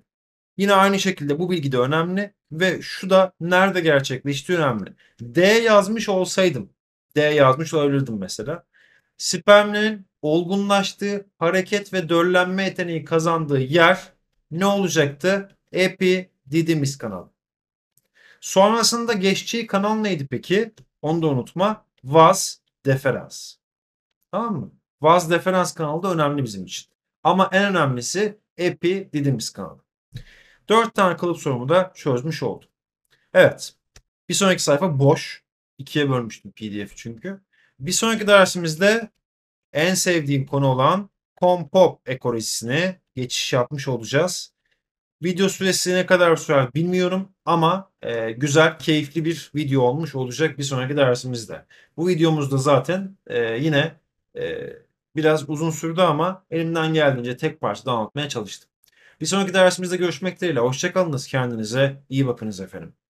Yine aynı şekilde bu bilgi de önemli ve şu da nerede gerçekleşti önemli. D yazmış olsaydım, D yazmış olabilirdim mesela. Spermlerin olgunlaştığı, hareket ve döllenme yeteneği kazandığı yer ne olacaktı? Epididymis kanalı. Sonrasında geçtiği kanal neydi peki? Onu da unutma. Vas deferans. Tamam mı? Vas deferans kanalı da önemli bizim için. Ama en önemlisi Epi epididimiz kanalı. Dört tane kalıp sorumu da çözmüş oldum. Evet. Bir sonraki sayfa boş. İkiye bölmüştüm pdf çünkü. Bir sonraki dersimizde en sevdiğim konu olan Kompop ekolojisine geçiş yapmış olacağız. Video süresi ne kadar sürer bilmiyorum ama e, güzel, keyifli bir video olmuş olacak bir sonraki dersimizde. Bu videomuzda zaten e, yine e, Biraz uzun sürdü ama elimden geldiğince tek parçada anlatmaya çalıştım. Bir sonraki dersimizde görüşmek dileğiyle. Hoşçakalınız. Kendinize iyi bakınız efendim.